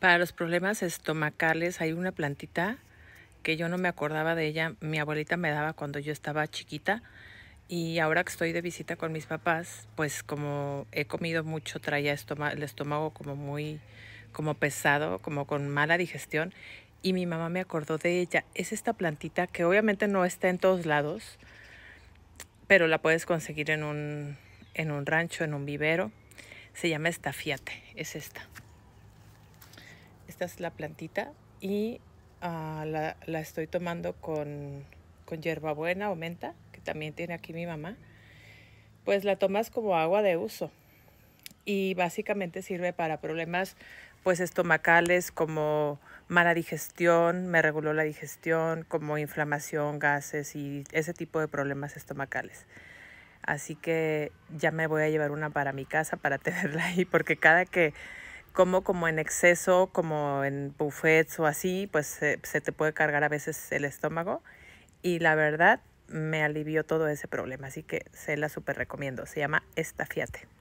Para los problemas estomacales hay una plantita que yo no me acordaba de ella. Mi abuelita me daba cuando yo estaba chiquita. Y ahora que estoy de visita con mis papás, pues como he comido mucho, traía el estómago como muy como pesado, como con mala digestión. Y mi mamá me acordó de ella. Es esta plantita que obviamente no está en todos lados, pero la puedes conseguir en un, en un rancho, en un vivero. Se llama estafiate, es esta esta es la plantita y ah, la, estoy tomando con, con hierbabuena o menta, que también tiene aquí mi mamá. Pues la tomas como agua de uso y básicamente sirve para problemas pues estomacales como mala digestión, me reguló la digestión, como inflamación, gases y ese tipo de problemas estomacales. Así que ya me voy a llevar una para mi casa para tenerla ahí, porque cada que como en exceso, como en buffets o así, pues se, se te puede cargar a veces el estómago. Y la verdad, me alivió todo ese problema. Así que se la super recomiendo. Se llama Estafiate.